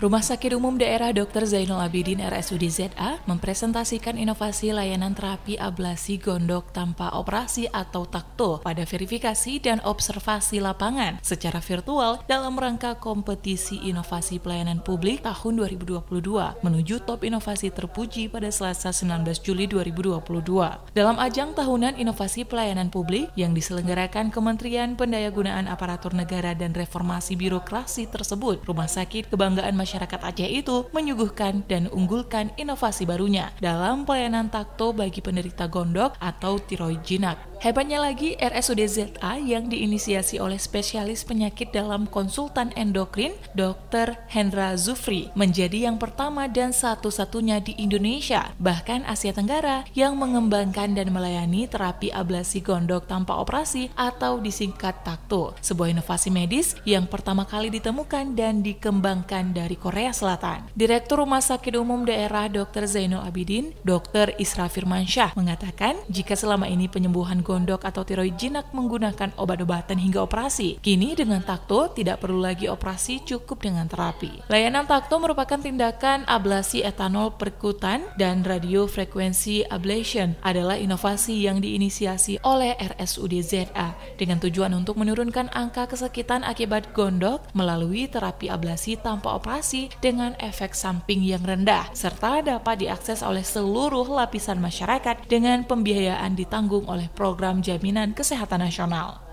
Rumah Sakit Umum Daerah Dr. Zainul Abidin RSUD ZA mempresentasikan inovasi layanan terapi ablasi gondok tanpa operasi atau takto pada verifikasi dan observasi lapangan secara virtual dalam rangka kompetisi inovasi pelayanan publik tahun 2022 menuju top inovasi terpuji pada Selasa 19 Juli 2022. Dalam ajang tahunan inovasi pelayanan publik yang diselenggarakan Kementerian Pendayagunaan Aparatur Negara dan Reformasi Birokrasi tersebut, Rumah Sakit Kebanggaan Masyarakat masyarakat Aceh itu menyuguhkan dan unggulkan inovasi barunya dalam pelayanan takto bagi penderita gondok atau tiroid jinak. Hebatnya lagi, RSUD ZA yang diinisiasi oleh spesialis penyakit dalam konsultan endokrin, Dr. Hendra Zufri, menjadi yang pertama dan satu-satunya di Indonesia, bahkan Asia Tenggara, yang mengembangkan dan melayani terapi ablasi gondok tanpa operasi atau disingkat takto, sebuah inovasi medis yang pertama kali ditemukan dan dikembangkan dari Korea Selatan. Direktur Rumah Sakit Umum Daerah Dr. Zainul Abidin, Dr. Isra Firmansyah mengatakan, jika selama ini penyembuhan gondok atau tiroid jinak menggunakan obat-obatan hingga operasi, kini dengan takto tidak perlu lagi operasi cukup dengan terapi. Layanan takto merupakan tindakan ablasi etanol perkutan dan radio frekuensi ablation adalah inovasi yang diinisiasi oleh RSUD ZA dengan tujuan untuk menurunkan angka kesakitan akibat gondok melalui terapi ablasi tanpa operasi dengan efek samping yang rendah, serta dapat diakses oleh seluruh lapisan masyarakat dengan pembiayaan ditanggung oleh program jaminan kesehatan nasional.